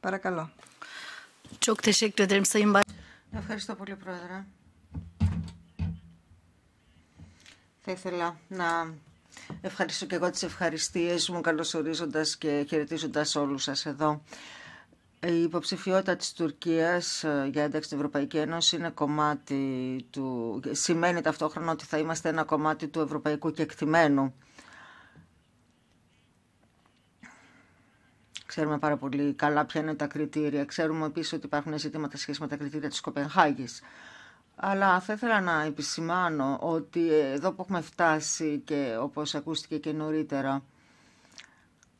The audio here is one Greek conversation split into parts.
παρακαλώ. Ευχαριστώ πολύ, Πρόεδρε. Θα ήθελα να ευχαριστώ και εγώ τις ευχαριστίες μου, καλωσορίζοντας και χαιρετίζοντας όλους σας εδώ. Η υποψηφιότητα της Τουρκίας ε, για ένταξη στην Ευρωπαϊκή Ένωση είναι κομμάτι του... σημαίνει ταυτόχρονα ότι θα είμαστε ένα κομμάτι του ευρωπαϊκού κεκτημένου. Ξέρουμε πάρα πολύ καλά ποια είναι τα κριτήρια. Ξέρουμε επίσης ότι υπάρχουν ζητήματα σχέση με τα κριτήρια της Κοπενχάγης. Αλλά θα ήθελα να επισημάνω ότι εδώ που έχουμε φτάσει και όπως ακούστηκε και νωρίτερα,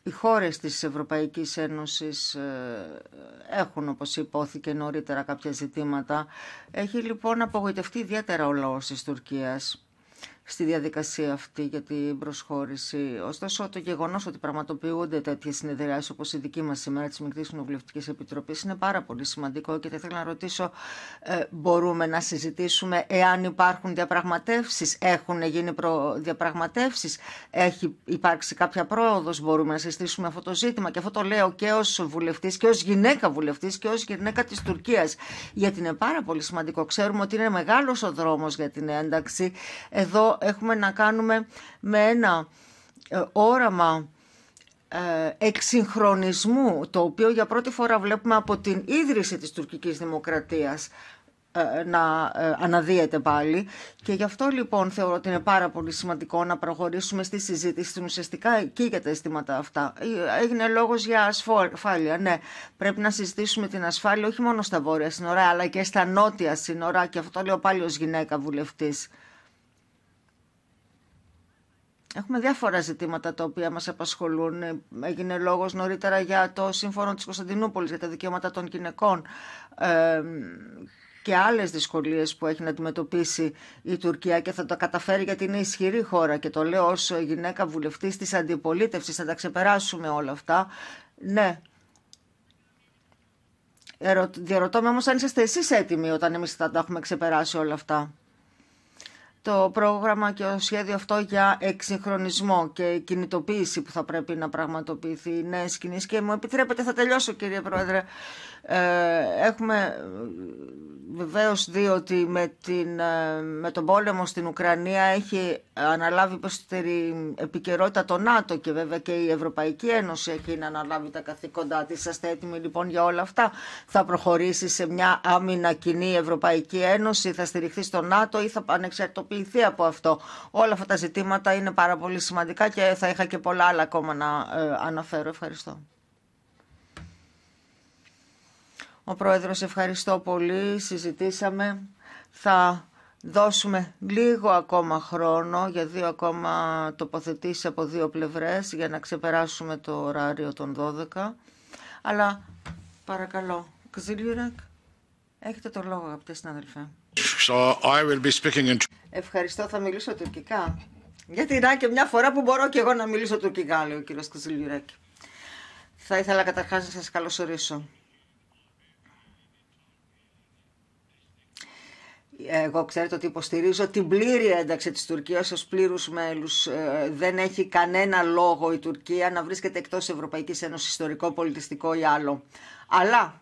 οι χώρες της Ευρωπαϊκής Ένωσης ε, έχουν, όπως υπόθηκε νωρίτερα, κάποια ζητήματα. Έχει λοιπόν απογοητευτεί ιδιαίτερα ο λαός της Τουρκίας στη διαδικασία αυτή για την προσχώρηση. Ωστόσο, το γεγονός ότι πραγματοποιούνται τέτοιες συνεδριάσεις όπως η δική μας σήμερα της μικρή Κοινοβουλευτικής Επιτροπής είναι πάρα πολύ σημαντικό και θα ήθελα να ρωτήσω, ε, μπορούμε να συζητήσουμε εάν υπάρχουν διαπραγματεύσεις, έχουν γίνει προ... διαπραγματεύσεις, έχει υπάρξει κάποια πρόοδος, μπορούμε να συζητήσουμε αυτό το ζήτημα. Και αυτό το λέω και ως βουλευτής και ως γυναίκα βουλευτής και ως γυναίκα της Τουρκίας, γιατί είναι πάρα πολύ σημαντικό. Ξέρουμε ότι είναι μεγάλος ο δρόμος για την ένταξη. Εδώ έχουμε να κάνουμε με ένα ε, όραμα ε, εξυγχρονισμού, το οποίο για πρώτη φορά βλέπουμε από την ίδρυση της τουρκικής δημοκρατίας ε, να αναδύεται πάλι και γι' αυτό λοιπόν θεωρώ ότι είναι πάρα πολύ σημαντικό να προχωρήσουμε στη συζήτηση στην ουσιαστικά και για τα αισθήματα αυτά. Έγινε λόγος για ασφάλεια, ναι. Πρέπει να συζητήσουμε την ασφάλεια όχι μόνο στα βόρεια σύνορα αλλά και στα νότια σύνορα και αυτό λέω πάλι ως γυναίκα βουλευτής. Έχουμε διάφορα ζητήματα τα οποία μας απασχολούν. Ε, έγινε λόγος νωρίτερα για το σύμφωνο της Κωνσταντινούπολης για τα δικαιώματα των γυναικών και άλλες δυσκολίες που έχει να αντιμετωπίσει η Τουρκία και θα τα καταφέρει γιατί είναι ισχυρή χώρα και το λέω ως γυναίκα βουλευτής της αντιπολίτευσης θα τα ξεπεράσουμε όλα αυτά. Ναι, Διαρωτώ με όμως αν είστε εσείς έτοιμοι όταν εμείς θα τα έχουμε ξεπεράσει όλα αυτά το πρόγραμμα και το σχέδιο αυτό για εξυγχρονισμό και κινητοποίηση που θα πρέπει να πραγματοποιηθεί νέες κινήσεις. Και μου επιτρέπετε, θα τελειώσω κύριε Πρόεδρε, ε, έχουμε ε, βεβαίως δει ότι με, την, ε, με τον πόλεμο στην Ουκρανία έχει αναλάβει περισσότερη επικαιρότητα το ΝΑΤΟ και βέβαια και η Ευρωπαϊκή Ένωση έχει να αναλάβει τα καθήκοντά της. Είστε έτοιμοι λοιπόν για όλα αυτά. Θα προχωρήσει σε μια άμυνα κοινή Ευρωπαϊκή Ένωση, θα στηριχθεί στο ΝΑΤΟ ή θα ανεξαρτοποιηθεί από αυτό. Όλα αυτά τα ζητήματα είναι πάρα πολύ σημαντικά και θα είχα και πολλά άλλα ακόμα να αναφέρω. Ευχαριστώ. Ο Πρόεδρος ευχαριστώ πολύ, συζητήσαμε. Θα δώσουμε λίγο ακόμα χρόνο για δύο ακόμα τοποθετήσεις από δύο πλευρές για να ξεπεράσουμε το ωράριο των 12. Αλλά παρακαλώ, Κζιλιουρέκ, έχετε τον λόγο αγαπητέ συνάδελφε. So Ευχαριστώ, θα μιλήσω τουρκικά. Γιατί να και μια φορά που μπορώ και εγώ να μιλήσω τουρκικά, λέει ο κύριος Κζιλιουρέκ. Θα ήθελα καταρχάς να σας καλωσορίσω. εγώ ξέρετε ότι υποστηρίζω την πλήρη ένταξη της Τουρκίας ως πλήρους μέλους. Ε, δεν έχει κανένα λόγο η Τουρκία να βρίσκεται εκτός Ευρωπαϊκής Ένωσης ιστορικό, πολιτιστικό ή άλλο. Αλλά,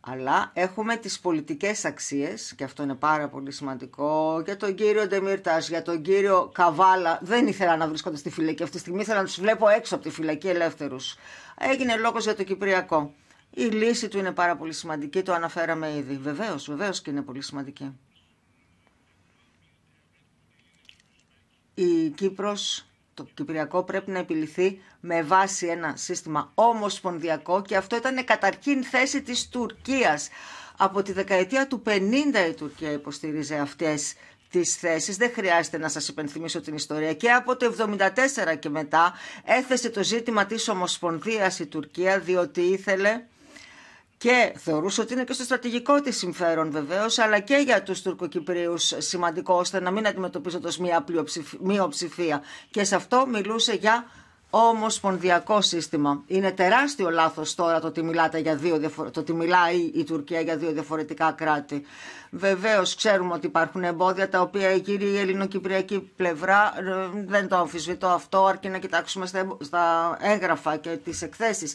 αλλά έχουμε τις πολιτικές αξίες και αυτό είναι πάρα πολύ σημαντικό για τον κύριο Ντεμίρτας, για τον κύριο Καβάλα. Δεν ήθελα να βρίσκονται στη φυλακή αυτή τη στιγμή, ήθελα να τους βλέπω έξω από τη φυλακή ελεύθερους. Έγινε λόγος για το Κυπριακό. Η λύση του είναι πάρα πολύ σημαντική, το αναφέραμε ήδη. Βεβαίως, βεβαίως και είναι πολύ σημαντική. Η Κύπρος, το Κυπριακό πρέπει να επιληθεί με βάση ένα σύστημα ομοσπονδιακό και αυτό ήταν καταρχήν θέση της Τουρκίας. Από τη δεκαετία του 50 η Τουρκία υποστηρίζει αυτές τις θέσεις. Δεν χρειάζεται να σας υπενθυμίσω την ιστορία. Και από το 1974 και μετά έθεσε το ζήτημα της Ομοσπονδίας η Τουρκία διότι ήθελε και θεωρούσε ότι είναι και στο στρατηγικό της συμφέρον βεβαίως, αλλά και για τους Τουρκοκυπρίους σημαντικό, ώστε να μην αντιμετωπίζονται ω μία μειοψηφία. Και σε αυτό μιλούσε για ομοσπονδιακό σύστημα. Είναι τεράστιο λάθος τώρα το ότι, μιλάτε για δύο το ότι μιλάει η Τουρκία για δύο διαφορετικά κράτη. Βεβαίως ξέρουμε ότι υπάρχουν εμπόδια τα οποία η η ελληνοκυπριακή πλευρά. Ε, δεν το αμφισβητώ αυτό αρκεί να κοιτάξουμε στα έγγραφα και τις εκθέσεις.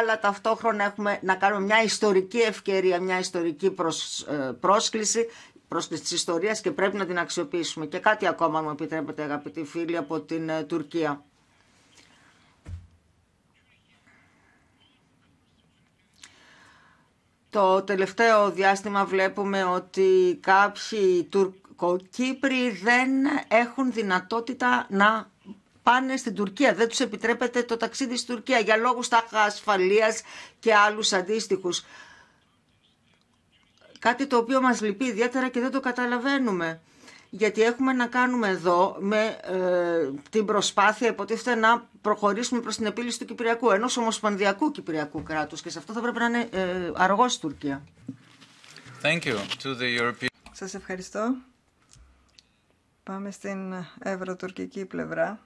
Αλλά ταυτόχρονα έχουμε να κάνουμε μια ιστορική ευκαιρία, μια ιστορική προσ... Ε, πρόσκληση πρόσκληση της ιστορίας και πρέπει να την αξιοποιήσουμε. Και κάτι ακόμα, αν μου επιτρέπετε αγαπητοί φίλοι, από την ε, Τουρκία. Το τελευταίο διάστημα βλέπουμε ότι κάποιοι Τουρκοκύπροι δεν έχουν δυνατότητα να πάνε στην Τουρκία. Δεν τους επιτρέπεται το ταξίδι στην Τουρκία για λόγους ασφαλείας και άλλους αντίστοιχους. Κάτι το οποίο μας λυπεί ιδιαίτερα και δεν το καταλαβαίνουμε γιατί έχουμε να κάνουμε εδώ με ε, την προσπάθεια υποτίθεται να προχωρήσουμε προς την επίλυση του Κυπριακού, ενός ομοσπονδιακού Κυπριακού κράτους και σε αυτό θα πρέπει να είναι ε, αργός η Τουρκία. Thank you to the European... Σας ευχαριστώ. Πάμε στην ευρωτουρκική πλευρά.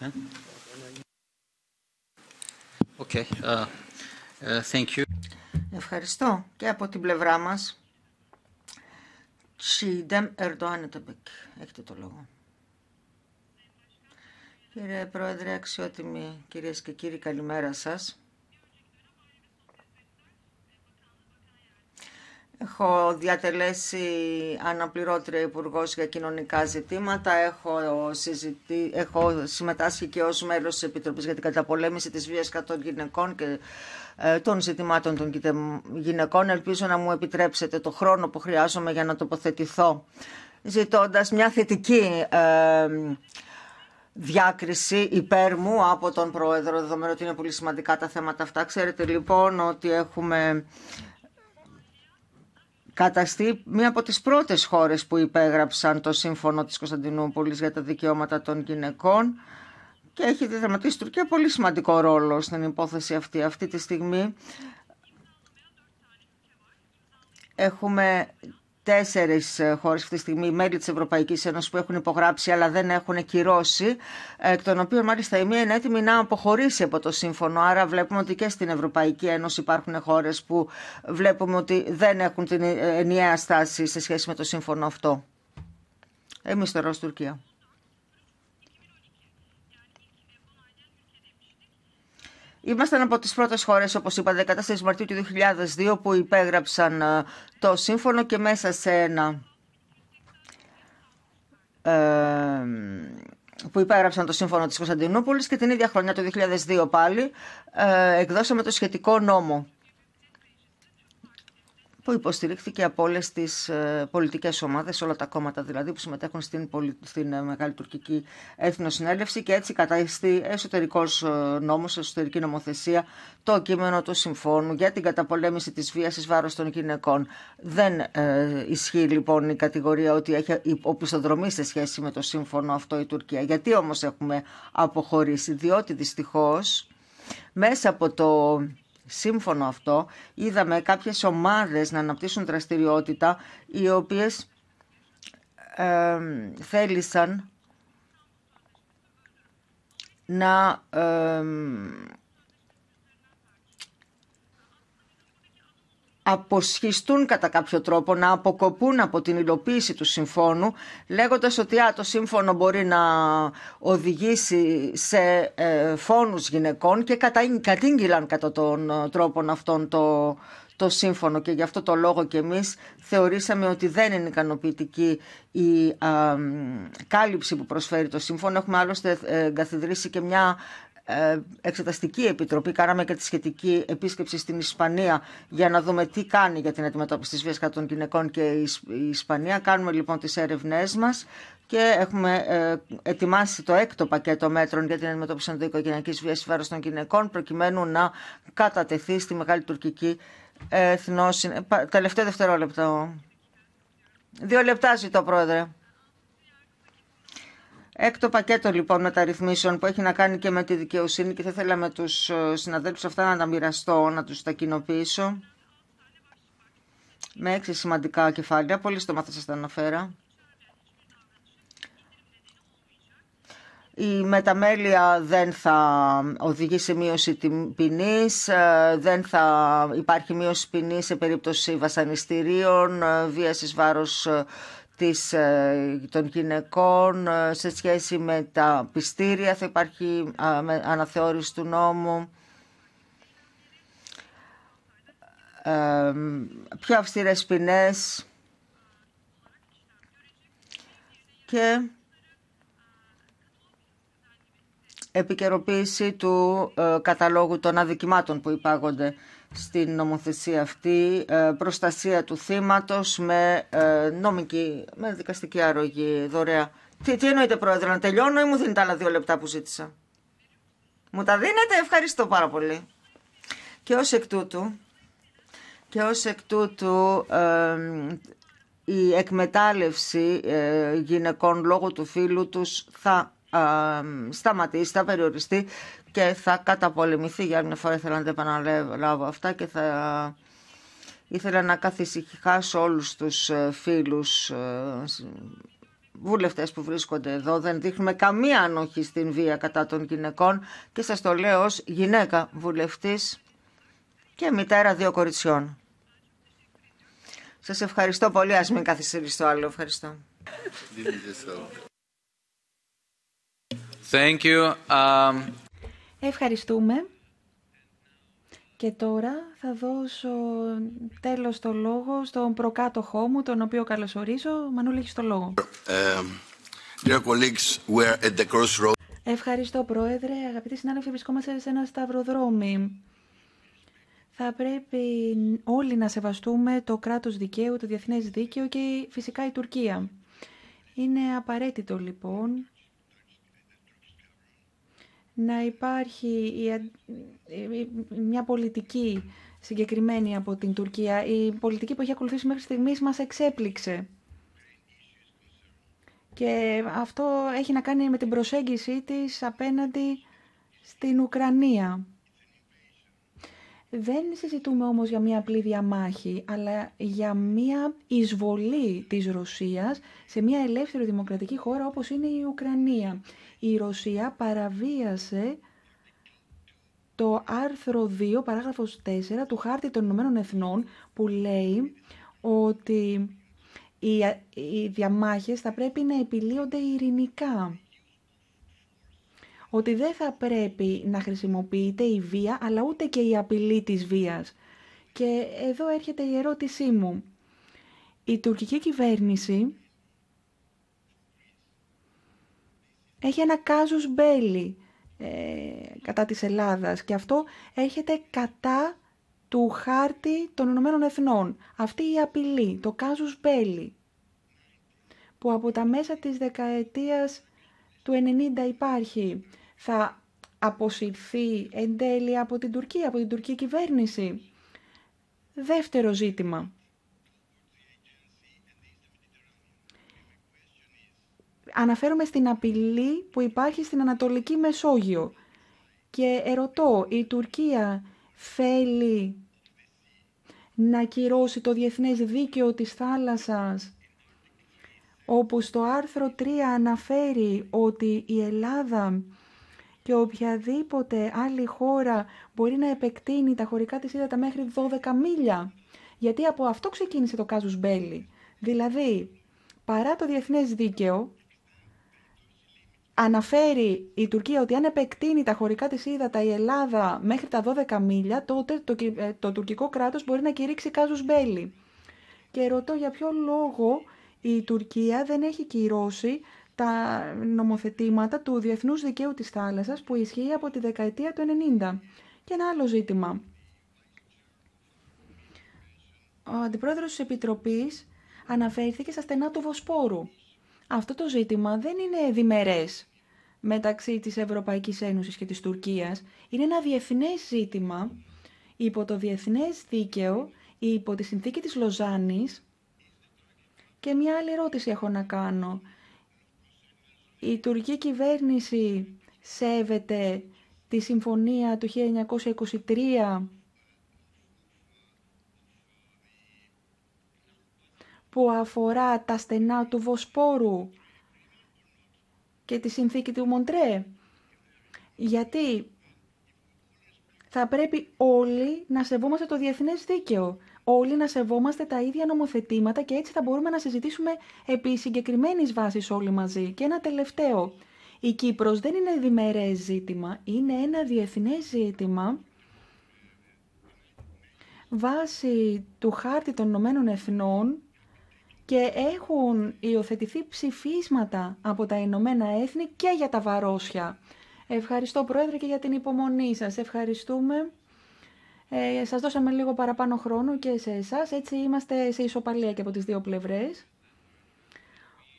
Hm? Okay, uh, uh, thank you. Ευχαριστώ και από την πλευρά μας. Τσίδεμ Ερντοάν Ετεμπεκ. Έχετε το λόγο. Κύριε Πρόεδρε, αξιότιμοι κύριε και κύριοι, καλημέρα σας. Έχω διατελέσει αναπληρώτρια υπουργός για κοινωνικά ζητήματα. Έχω, συμμετάσχει και ως μέλος της Επιτροπής για την καταπολέμηση της βίας κατά των γυναικών και ε, των ζητημάτων των γυναικών. Ελπίζω να μου επιτρέψετε το χρόνο που χρειάζομαι για να τοποθετηθώ, ζητώντας μια θετική ε, διάκριση υπέρ μου από τον Πρόεδρο, δεδομένου ότι είναι πολύ σημαντικά τα θέματα αυτά. Ξέρετε λοιπόν ότι έχουμε καταστεί μία από τις πρώτες χώρες που υπέγραψαν το σύμφωνο της Κωνσταντινούπολης για τα δικαιώματα των γυναικών και έχει διδραματίσει η Τουρκία πολύ σημαντικό ρόλο στην υπόθεση αυτή. Αυτή τη στιγμή έχουμε τέσσερις ε, χώρες αυτή τη στιγμή, μέλη της Ευρωπαϊκής Ένωσης, που έχουν υπογράψει αλλά δεν έχουν κυρώσει, εκ των οποίων μάλιστα η μία είναι έτοιμη να αποχωρήσει από το σύμφωνο. Άρα βλέπουμε ότι και στην Ευρωπαϊκή Ένωση υπάρχουν χώρες που βλέπουμε ότι δεν έχουν την ε, ενιαία στάση σε σχέση με το σύμφωνο αυτό. Εμείς τώρα ως Τουρκία. Ήμασταν από τις πρώτες χώρες, όπως είπα, 14 Μαρτίου του 2002 που υπέγραψαν ε, το σύμφωνο και μέσα σε ένα... Ε, που υπέγραψαν το σύμφωνο της Κωνσταντινούπολης και την ίδια χρονιά το 2002 πάλι ε, εκδώσαμε το σχετικό νόμο που υποστηρίχθηκε από όλες τις ε, πολιτικές ομάδες, όλα τα κόμματα δηλαδή που συμμετέχουν στην, πολι... στην ε, Μεγάλη Τουρκική Έθνοσυνέλευση και έτσι κατάστη εσωτερικός ε, νόμος, εσωτερική νομοθεσία το κείμενο του συμφώνου για την καταπολέμηση της βίας εις βάρος των γυναικών. Δεν ε, ισχύει λοιπόν η κατηγορία ότι έχει οπισθοδρομή σε σχέση με το σύμφωνο αυτό η Τουρκία. Γιατί όμως έχουμε αποχωρήσει, διότι δυστυχώς μέσα από το σύμφωνο αυτό, είδαμε κάποιες ομάδες να αναπτύσσουν δραστηριότητα οι οποίες θέλησαν να αποσχιστούν κατά κάποιο τρόπο, να αποκοπούν από την υλοποίηση του συμφώνου, λέγοντας ότι το σύμφωνο μπορεί να οδηγήσει σε ε, φόνους γυναικών και κατήγγυλαν κατά τον ε, τρόπο αυτόν το, το σύμφωνο και γι' αυτό το λόγο και εμείς θεωρήσαμε ότι δεν είναι ικανοποιητική η κάλυψη που προσφέρει το σύμφωνο. Έχουμε άλλωστε ε, εγκαθιδρύσει και μια ε, εξεταστική Επιτροπή. Κάναμε και τη σχετική επίσκεψη στην Ισπανία για να δούμε τι κάνει για την αντιμετώπιση της βίας κατά των γυναικών και η Ισπανία. Κάνουμε λοιπόν τις έρευνε μας και έχουμε ε, ετοιμάσει το έκτο πακέτο μέτρων για την αντιμετώπιση ενδοοικογενειακής βίας βάρος των γυναικών προκειμένου να κατατεθεί στη Μεγάλη Τουρκική Εθνόσυνη. Τελευταίο δευτερόλεπτο. Δύο λεπτά ζητώ, Πρόεδρε. Έκτο πακέτο λοιπόν μεταρρυθμίσεων που έχει να κάνει και με τη δικαιοσύνη και θα ήθελα με τους ε, συναδέλφους αυτά να τα μοιραστώ, να τους τα κοινοποιήσω. Με έξι σημαντικά κεφάλαια, πολύ στόμα θα σας τα αναφέρα. Η μεταμέλεια δεν θα οδηγεί σε μείωση ποινής, ε, δεν θα υπάρχει μείωση ποινής σε περίπτωση βασανιστήριων, ε, βίασης βάρος της, ε, των γυναικών ε, σε σχέση με τα πιστήρια, θα υπάρχει αναθεώρηση του νόμου. Ε, πιο αυστηρές ποινές και επικαιροποίηση του καταλόγου των αδικημάτων που υπάγονται στην νομοθεσία αυτή, ε, προστασία του θύματος με ε, νομική, με δικαστική αρρωγή, δωρεά. Τι, τι εννοείτε πρόεδρε, να τελειώνω ή μου δίνετε άλλα δύο λεπτά που ζήτησα. Μου τα δίνετε, ευχαριστώ πάρα πολύ. Και ως εκ τούτου, και ως εκ η εκμετάλλευση ε, γυναικών λόγω του φίλου τους θα ε, σταματήσει, θα περιοριστεί και θα καταπολεμηθεί για μια φορά ήθελα να τα επαναλάβω αυτά και θα ήθελα να καθησυχάσω όλους τους ε, φίλους ε, βουλευτές που βρίσκονται εδώ δεν δείχνουμε καμία ανοχή στην βία κατά των γυναικών και σας το λέω ως γυναίκα βουλευτής και μητέρα δύο κοριτσιών. Σας ευχαριστώ πολύ, ας μην καθυστερήσω άλλο. Ευχαριστώ. Thank you. Um, Ευχαριστούμε. Και τώρα θα δώσω τέλος το λόγο στον προκάτοχό μου, τον οποίο καλωσορίζω. Μανούλη, έχεις το λόγο. Ευχαριστώ, Πρόεδρε. Αγαπητοί συνάδελφοι, βρισκόμαστε σε ένα σταυροδρόμι. Θα πρέπει όλοι να σεβαστούμε το κράτος δικαίου, το διεθνές δίκαιο και φυσικά η Τουρκία. Είναι απαραίτητο, λοιπόν, να υπάρχει μια πολιτική συγκεκριμένη από την Τουρκία. Η πολιτική που έχει ακολουθήσει μέχρι στιγμής μας εξέπληξε. Και αυτό έχει να κάνει με την προσέγγιση της απέναντι στην Ουκρανία. Δεν συζητούμε όμως για μια απλή διαμάχη, αλλά για μια εισβολή της Ρωσίας σε μια ελεύθερη δημοκρατική χώρα όπως είναι η Ουκρανία. Η Ρωσία παραβίασε το άρθρο 2, παράγραφος 4 του Χάρτη των Ηνωμένων Εθνών που λέει ότι οι διαμάχες θα πρέπει να επιλύονται ειρηνικά ότι δεν θα πρέπει να χρησιμοποιείται η βία, αλλά ούτε και η απειλή της βίας. Και εδώ έρχεται η ερώτησή μου. Η τουρκική κυβέρνηση έχει ένα κάζους μπέλι ε, κατά της Ελλάδας και αυτό έρχεται κατά του χάρτη των Ηνωμένων Εθνών. Αυτή η απειλή, το κάζους μπέλι, που από τα μέσα της δεκαετίας του 90 υπάρχει, θα αποσυρθεί εν τέλει από την Τουρκία, από την τουρκική κυβέρνηση. Δεύτερο ζήτημα. Αναφέρομαι στην απειλή που υπάρχει στην Ανατολική Μεσόγειο. Και ερωτώ, η Τουρκία θέλει να κυρώσει το διεθνές δίκαιο της θάλασσας όπου στο άρθρο 3 αναφέρει ότι η Ελλάδα και οποιαδήποτε άλλη χώρα μπορεί να επεκτείνει τα χωρικά της ύδατα μέχρι 12 μίλια. Γιατί από αυτό ξεκίνησε το κάζους Μπέλη. Δηλαδή, παρά το διεθνές δίκαιο, αναφέρει η Τουρκία ότι αν επεκτείνει τα χωρικά της ύδατα η Ελλάδα μέχρι τα 12 μίλια, τότε το, ε, το, τουρκικό κράτος μπορεί να κηρύξει κάζους Μπέλη. Και ρωτώ για ποιο λόγο η Τουρκία δεν έχει κυρώσει τα νομοθετήματα του Διεθνούς Δικαίου της Θάλασσας που ισχύει από τη δεκαετία του 90. Και ένα άλλο ζήτημα. Ο Αντιπρόεδρος της Επιτροπής αναφέρθηκε στα στενά του Βοσπόρου. Αυτό το ζήτημα δεν είναι διμερές μεταξύ της Ευρωπαϊκής Ένωσης και της Τουρκίας. Είναι ένα διεθνές ζήτημα υπό το διεθνές δίκαιο, υπό τη συνθήκη της Λοζάνης, και μια άλλη ερώτηση έχω να κάνω. Η τουρκική κυβέρνηση σέβεται τη συμφωνία του 1923 που αφορά τα στενά του Βοσπόρου και τη συνθήκη του Μοντρέ. Γιατί θα πρέπει όλοι να σεβόμαστε το διεθνές δίκαιο όλοι να σεβόμαστε τα ίδια νομοθετήματα και έτσι θα μπορούμε να συζητήσουμε επί συγκεκριμένης βάσης όλοι μαζί. Και ένα τελευταίο. Η Κύπρος δεν είναι διμερές ζήτημα, είναι ένα διεθνές ζήτημα βάσει του χάρτη των Ηνωμένων Εθνών και έχουν υιοθετηθεί ψηφίσματα από τα Ηνωμένα Έθνη και για τα βαρόσια. Ευχαριστώ Πρόεδρε και για την υπομονή σας. Ευχαριστούμε. Ε, σας δώσαμε λίγο παραπάνω χρόνο και σε εσάς, έτσι είμαστε σε ισοπαλία και από τις δύο πλευρές.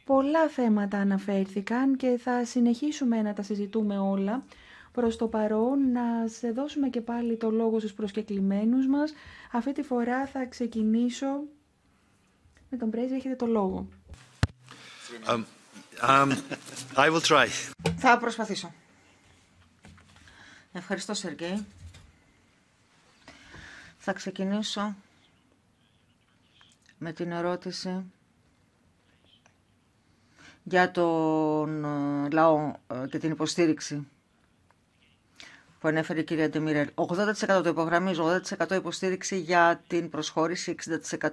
Πολλά θέματα αναφέρθηκαν και θα συνεχίσουμε να τα συζητούμε όλα. Προς το παρόν να σε δώσουμε και πάλι το λόγο στους προσκεκλημένους μας. Αυτή τη φορά θα ξεκινήσω με τον πρέσβη, έχετε το λόγο. Um, um, I will try. Θα προσπαθήσω. Ευχαριστώ, Σεργέη. Θα ξεκινήσω με την ερώτηση για τον ε, λαό ε, και την υποστήριξη που ανέφερε η κυρία Ντεμιρέλ. 80% το υπογραμμίζω, 80% υποστήριξη για την προσχώρηση,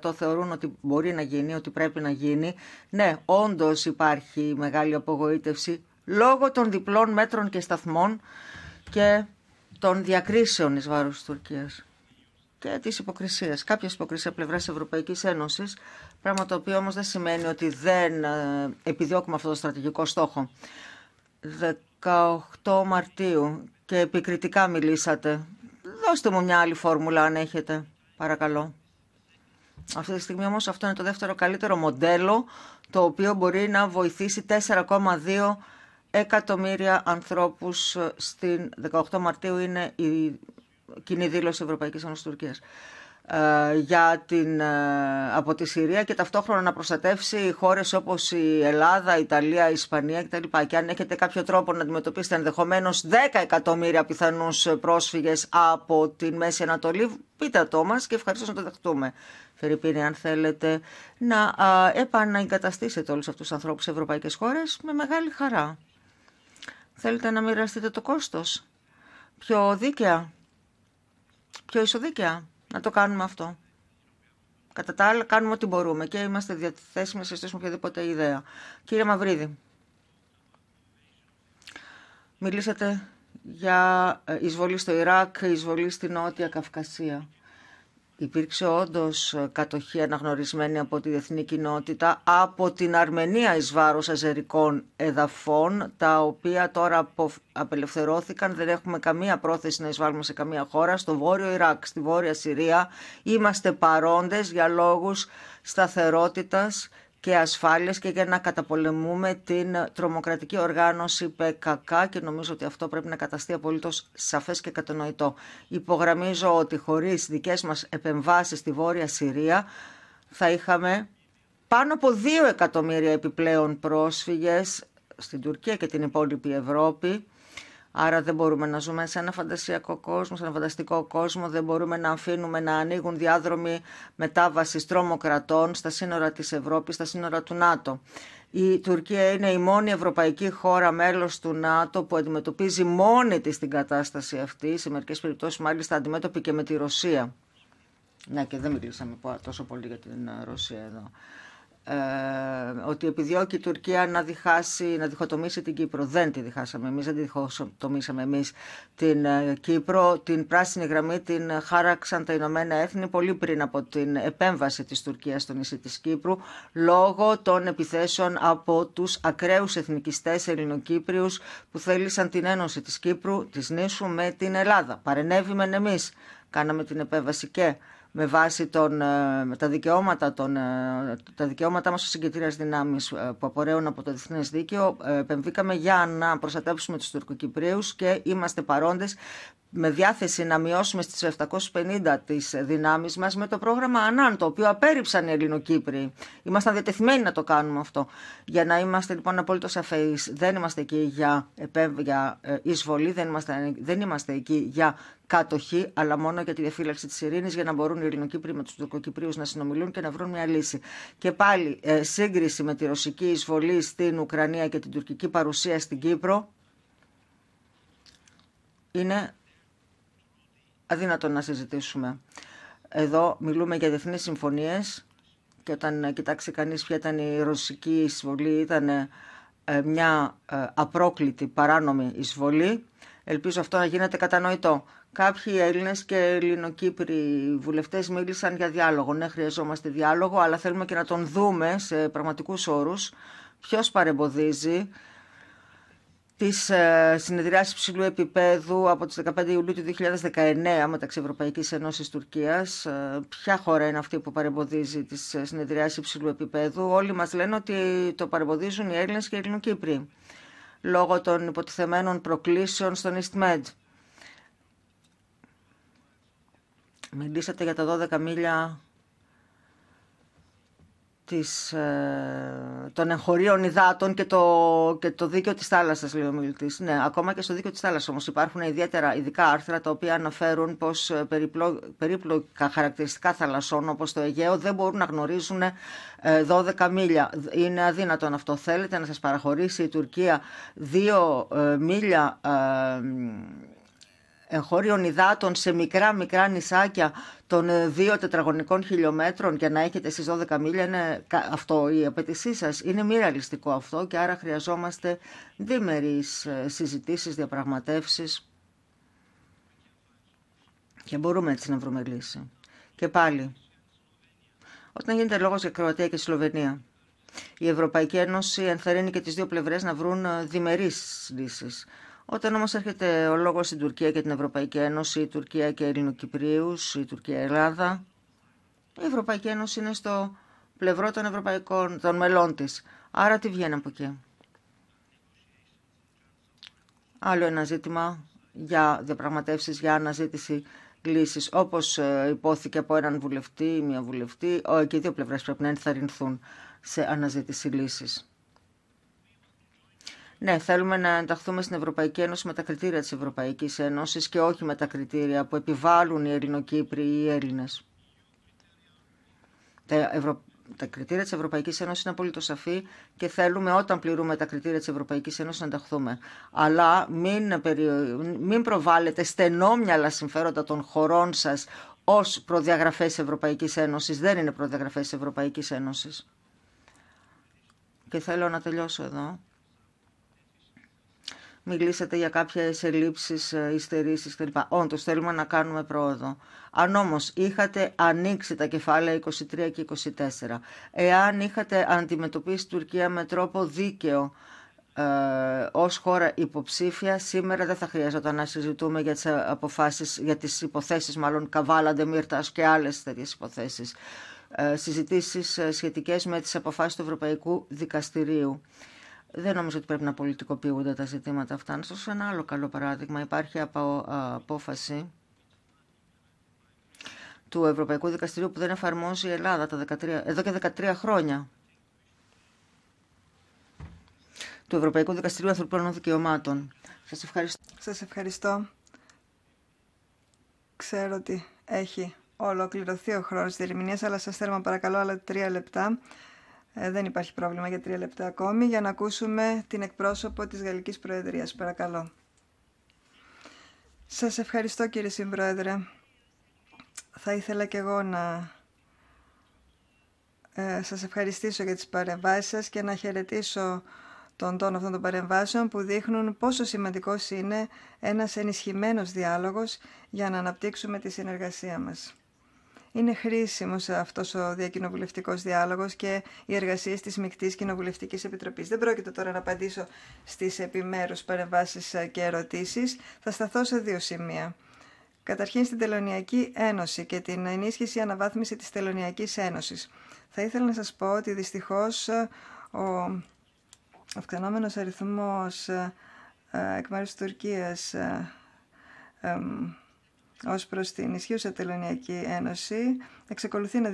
60% θεωρούν ότι μπορεί να γίνει, ότι πρέπει να γίνει. Ναι, όντως υπάρχει μεγάλη απογοήτευση λόγω των διπλών μέτρων και σταθμών και των διακρίσεων εις βάρος της Τουρκίας και της υποκρισίας, κάποια υποκρισία πλευρά τη Ευρωπαϊκής Ένωσης. Πράγμα το οποίο όμως δεν σημαίνει ότι δεν ε, επιδιώκουμε αυτό το στρατηγικό στόχο. 18 Μαρτίου και επικριτικά μιλήσατε. Δώστε μου μια άλλη φόρμουλα αν έχετε, παρακαλώ. Αυτή τη στιγμή όμως αυτό είναι το δεύτερο καλύτερο μοντέλο το οποίο μπορεί να βοηθήσει 4,2 εκατομμύρια ανθρώπους ε, στην 18 Μαρτίου είναι η κοινή δήλωση Ευρωπαϊκής Ένωσης Τουρκίας ε, για την, ε, από τη Συρία και ταυτόχρονα να προστατεύσει χώρες όπως η Ελλάδα, η Ιταλία, η Ισπανία κτλ. Και αν έχετε κάποιο τρόπο να αντιμετωπίσετε ενδεχομένως 10 εκατομμύρια πιθανούς πρόσφυγες από τη Μέση Ανατολή, πείτε το μας και ευχαριστώ να το δεχτούμε. Φερρυπίνη, αν θέλετε να ε, επαναγκαταστήσετε όλους αυτούς τους ανθρώπους σε ευρωπαϊκές χώρες, με μεγάλη χαρά. Θέλετε να μοιραστείτε το κόστος πιο δίκαια πιο ισοδίκαια. Να το κάνουμε αυτό. Κατά τα άλλα, κάνουμε ό,τι μπορούμε και είμαστε διαθέσιμοι να συζητήσουμε οποιαδήποτε ιδέα. Κύριε Μαυρίδη, μιλήσατε για ε, εισβολή στο Ιράκ, εισβολή στη Νότια Καυκασία. Υπήρξε όντως ε, κατοχή αναγνωρισμένη από τη διεθνή κοινότητα από την Αρμενία εις αζερικών εδαφών, τα οποία τώρα απελευθερώθηκαν. Δεν έχουμε καμία πρόθεση να εισβάλλουμε σε καμία χώρα. Στο Βόρειο Ιράκ, στη Βόρεια Συρία, είμαστε παρόντες για λόγους σταθερότητας και ασφάλειας και για να καταπολεμούμε την τρομοκρατική οργάνωση ΠΚΚ και νομίζω ότι αυτό πρέπει να καταστεί απολύτως σαφές και κατανοητό. Υπογραμμίζω ότι χωρίς δικές μας επεμβάσεις στη Βόρεια Συρία θα είχαμε πάνω από 2 εκατομμύρια επιπλέον πρόσφυγες στην Τουρκία και την υπόλοιπη Ευρώπη Άρα δεν μπορούμε να ζούμε σε ένα φαντασιακό κόσμο, σε ένα φανταστικό κόσμο, δεν μπορούμε να αφήνουμε να ανοίγουν διάδρομοι μετάβασης τρομοκρατών στα σύνορα της Ευρώπης, στα σύνορα του ΝΑΤΟ. Η Τουρκία είναι η μόνη ευρωπαϊκή χώρα μέλος του ΝΑΤΟ που αντιμετωπίζει μόνη της την κατάσταση αυτή, σε μερικές περιπτώσεις μάλιστα αντιμέτωπη και με τη Ρωσία. Ναι και δεν μιλήσαμε τόσο πολύ για την ε, Ρωσία εδώ. Ε, ότι επιδιώκει η Τουρκία να, διχάσει, να διχοτομήσει την Κύπρο. Δεν τη διχάσαμε εμείς, δεν τη διχοτομήσαμε εμείς την ε, Κύπρο. Την πράσινη γραμμή την χάραξαν τα Ηνωμένα Έθνη πολύ πριν από την επέμβαση της Τουρκίας στο νησί της Κύπρου λόγω των επιθέσεων από τους ακραίους εθνικιστές Ελληνοκύπριους που θέλησαν την ένωση της Κύπρου, της νήσου με την Ελλάδα. Παρενέβημεν εμείς. Κάναμε την επέμβαση και με βάση τον, ε, τα, δικαιώματα των, ε, τα δικαιώματά μας ως συγκεκριμένες δυνάμεις ε, που απορρέουν από το Διεθνές Δίκαιο επεμβήκαμε για να προστατεύσουμε τους τουρκοκυπρίους και είμαστε παρόντες με διάθεση να μειώσουμε στις 750 τις δυνάμεις μας με το πρόγραμμα ΑΝΑΝ, το οποίο απέρριψαν οι Ελληνοκύπροι. Ήμασταν διατεθειμένοι να το κάνουμε αυτό. Για να είμαστε λοιπόν απόλυτο σαφείς, δεν είμαστε εκεί για, ε, εισβολή, δεν είμαστε, δεν είμαστε εκεί για κατοχή, αλλά μόνο για τη διαφύλαξη της ειρήνης, για να μπορούν οι Ελληνοκύπροι με τους Τουρκοκυπρίους να συνομιλούν και να βρουν μια λύση. Και πάλι, ε, σύγκριση με τη ρωσική εισβολή στην Ουκρανία και την τουρκική παρουσία στην Κύπρο είναι αδύνατο να συζητήσουμε. Εδώ μιλούμε για διεθνείς συμφωνίες και όταν κοιτάξει κανείς ποια ήταν η ρωσική εισβολή ήταν ε, μια ε, απρόκλητη παράνομη εισβολή. Ελπίζω αυτό να γίνεται κατανοητό. Κάποιοι Έλληνες και Ελληνοκύπριοι βουλευτές μίλησαν για διάλογο. Ναι, χρειαζόμαστε διάλογο, αλλά θέλουμε και να τον δούμε σε πραγματικούς όρους. Ποιος παρεμποδίζει της ε, συνεδριάση Υψηλού επίπεδου από τις 15 Ιουλίου του 2019 μεταξύ Ευρωπαϊκής Ενώσης Τουρκίας. Ε, ποια χώρα είναι αυτή που παρεμποδίζει τις ε, συνεδριάση Υψηλού επίπεδου. Όλοι μας λένε ότι το παρεμποδίζουν οι Έλληνες και οι Ελληνοκύπροι λόγω των υποτιθεμένων προκλήσεων στον EastMed. Μιλήσατε για τα 12 μίλια της, ε, των εγχωρίων υδάτων και το, και το δίκαιο της θάλασσας, λέει ο Ναι, ακόμα και στο δίκαιο της θάλασσας όμως υπάρχουν ιδιαίτερα ειδικά άρθρα τα οποία αναφέρουν πως ε, περιπλο, περίπλοκα χαρακτηριστικά θαλασσών όπως το Αιγαίο δεν μπορούν να γνωρίζουν 12 ε, μίλια. Είναι αδύνατον αυτό. Θέλετε να σας παραχωρήσει η Τουρκία 2 μίλια εγχώριων υδάτων σε μικρά μικρά νησάκια των 2 ε, τετραγωνικών χιλιόμετρων για να έχετε στις 12 μίλια είναι αυτό η απαιτησή σας. Είναι μη ρεαλιστικό αυτό και άρα χρειαζόμαστε διμερείς ε, συζητήσεις, διαπραγματεύσεις και μπορούμε έτσι να βρούμε λύση. Και πάλι, όταν γίνεται λόγος για Κροατία και Σλοβενία, η Ευρωπαϊκή Ένωση ενθαρρύνει και τις δύο πλευρές να βρουν ε, διμερείς λύσεις. Όταν όμως έρχεται ο λόγος στην Τουρκία και την Ευρωπαϊκή Ένωση, η Τουρκία και Ελληνοκυπρίους, η Τουρκία Ελλάδα, η Ευρωπαϊκή Ένωση είναι στο πλευρό των, ευρωπαϊκών, των μελών της. Άρα τι βγαίνει από εκεί. Άλλο ένα ζήτημα για διαπραγματεύσεις, για αναζήτηση λύσης. Όπως ε, υπόθηκε από έναν βουλευτή ή μια βουλευτή, και οι δύο πλευρές πρέπει να ενθαρρυνθούν σε αναζήτηση λύσης. Ναι, θέλουμε να ενταχθούμε στην Ευρωπαϊκή Ένωση με τα κριτήρια της Ευρωπαϊκής Ένωσης και όχι με τα κριτήρια που επιβάλλουν οι Ελληνοκύπροι ή οι Έλληνες. Τα, Ευρω... κριτήρια της Ευρωπαϊκής Ένωσης είναι το σαφή και θέλουμε όταν πληρούμε τα κριτήρια της Ευρωπαϊκής Ένωσης να ενταχθούμε. Αλλά μην, περι... μην προβάλλετε στενόμυαλα συμφέροντα των χωρών σας ως προδιαγραφές Ευρωπαϊκής Ένωσης. Δεν είναι προδιαγραφές Ευρωπαϊκής Ένωσης. Και θέλω να τελειώσω εδώ μιλήσατε για κάποιες ελλείψεις, ε, υστερήσεις κλπ. Όντως θέλουμε να κάνουμε πρόοδο. Αν όμως είχατε ανοίξει τα κεφάλαια 23 και 24, εάν είχατε αντιμετωπίσει Τουρκία με τρόπο δίκαιο, ε, ως χώρα υποψήφια σήμερα δεν θα χρειαζόταν να συζητούμε για τις αποφάσεις, για τις υποθέσεις μάλλον Καβάλαντε, και άλλες τέτοιες υποθέσεις ε, συζητήσεις ε, σχετικές με τις αποφάσεις του Ευρωπαϊκού Δικαστηρίου. Δεν νομίζω ότι πρέπει να πολιτικοποιούνται τα ζητήματα αυτά. Να σας δώσω ένα άλλο καλό παράδειγμα. Υπάρχει απόφαση του Ευρωπαϊκού Δικαστηρίου που δεν εφαρμόζει η Ελλάδα τα 13, εδώ και 13 χρόνια. Του Ευρωπαϊκού Δικαστηρίου Ανθρωπίνων Δικαιωμάτων. Σας ευχαριστώ. Σας ευχαριστώ. Ξέρω ότι έχει ολοκληρωθεί ο χρόνος της διερμηνίας, αλλά σας θέλω παρακαλώ άλλα τρία λεπτά ε, δεν υπάρχει πρόβλημα για τρία λεπτά ακόμη για να ακούσουμε την εκπρόσωπο της Γαλλικής Προεδρίας. Παρακαλώ. Σας ευχαριστώ κύριε Συμπρόεδρε. Θα ήθελα και εγώ να ε, σας ευχαριστήσω για τις παρεμβάσεις σας και να χαιρετήσω τον τόνο αυτών των παρεμβάσεων που δείχνουν πόσο σημαντικός είναι ένας ενισχυμένος διάλογος για να αναπτύξουμε τη συνεργασία μας είναι χρήσιμος αυτός ο διακοινοβουλευτικός διάλογος και οι εργασίες της Μικτής Κοινοβουλευτικής Επιτροπής. Δεν πρόκειται τώρα να απαντήσω στις επιμέρους παρεμβάσεις και ερωτήσεις. Θα σταθώ σε δύο σημεία. Καταρχήν στην Τελωνιακή Ένωση και την ενίσχυση αναβάθμιση της Τελωνιακής Ένωσης. Θα ήθελα να σας πω ότι δυστυχώς ο αυξανόμενος αριθμός ε, ε, εκ μέρους ως προς την ισχύουσα Τελωνιακή Ένωση, εξακολουθεί να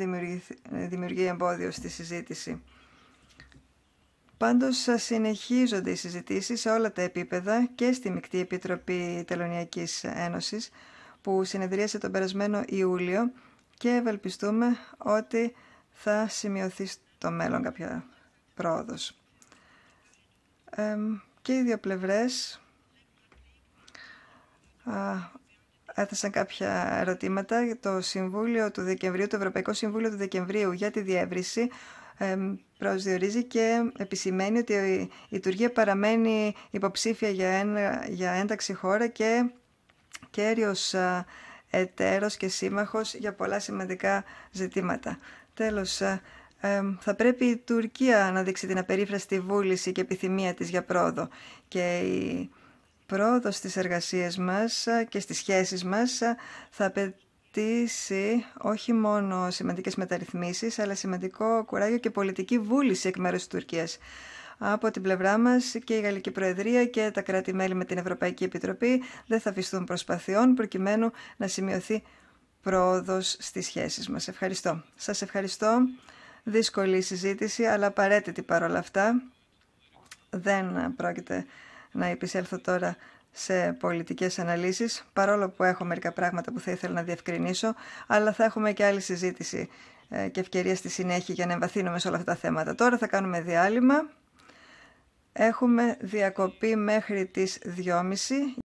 δημιουργεί εμπόδιο στη συζήτηση. Πάντως συνεχίζονται οι συζητήσεις σε όλα τα επίπεδα και στη Μικτή Επιτροπή Τελωνιακής Ένωσης που συνεδρίασε τον περασμένο Ιούλιο και ευελπιστούμε ότι θα σημειωθεί στο μέλλον κάποια πρόοδος. και οι δύο πλευρές έθεσαν κάποια ερωτήματα. Το, Συμβούλιο του Δεκεμβρίου, το Ευρωπαϊκό Συμβούλιο του Δεκεμβρίου για τη διεύρυνση προσδιορίζει και επισημαίνει ότι η Τουρκία παραμένει υποψήφια για, για ένταξη χώρα και κέριος εταίρος και σύμμαχος για πολλά σημαντικά ζητήματα. Τέλος, θα πρέπει η Τουρκία να δείξει την απερίφραστη βούληση και επιθυμία της για πρόοδο και η πρόοδος στις εργασίες μας ε, και στις σχέσεις μας ε, θα απαιτήσει όχι μόνο σημαντικές μεταρρυθμίσεις, αλλά σημαντικό κουράγιο και πολιτική βούληση εκ μέρους της Τουρκίας. Από την πλευρά μας και η Γαλλική Προεδρία και τα κράτη-μέλη με την Ευρωπαϊκή Επιτροπή δεν θα αφιστούν προσπαθειών προκειμένου να σημειωθεί πρόοδος στις σχέσεις μας. Ευχαριστώ. Σας ευχαριστώ. Δύσκολη συζήτηση, αλλά απαραίτητη παρόλα αυτά. Δεν πρόκειται να επισέλθω τώρα σε πολιτικές αναλύσεις, παρόλο που έχω μερικά πράγματα που θα ήθελα να διευκρινίσω, αλλά θα έχουμε και άλλη συζήτηση ε, και ευκαιρία στη συνέχεια για να εμβαθύνουμε σε όλα αυτά τα θέματα. Τώρα θα κάνουμε διάλειμμα. Έχουμε διακοπή μέχρι τις 2.30.